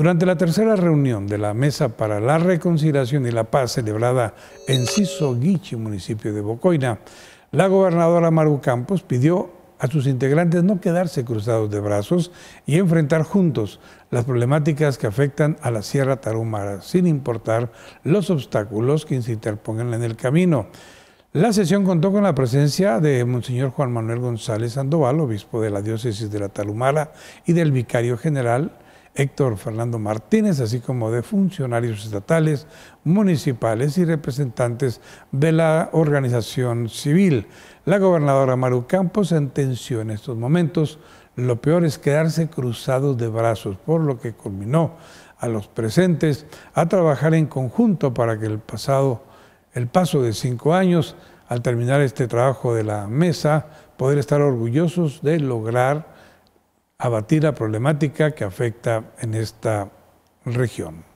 Durante la tercera reunión de la Mesa para la Reconciliación y la Paz celebrada en Sisoguichi, municipio de Bocoina, la gobernadora Maru Campos pidió a sus integrantes no quedarse cruzados de brazos y enfrentar juntos las problemáticas que afectan a la Sierra Tarumara, sin importar los obstáculos que se interpongan en el camino. La sesión contó con la presencia de Monseñor Juan Manuel González Sandoval, obispo de la diócesis de la Tarumara, y del vicario general Héctor Fernando Martínez, así como de funcionarios estatales, municipales y representantes de la organización civil. La gobernadora Maru Campos sentenció en estos momentos, lo peor es quedarse cruzados de brazos, por lo que culminó a los presentes a trabajar en conjunto para que el pasado, el paso de cinco años, al terminar este trabajo de la mesa, poder estar orgullosos de lograr abatir la problemática que afecta en esta región.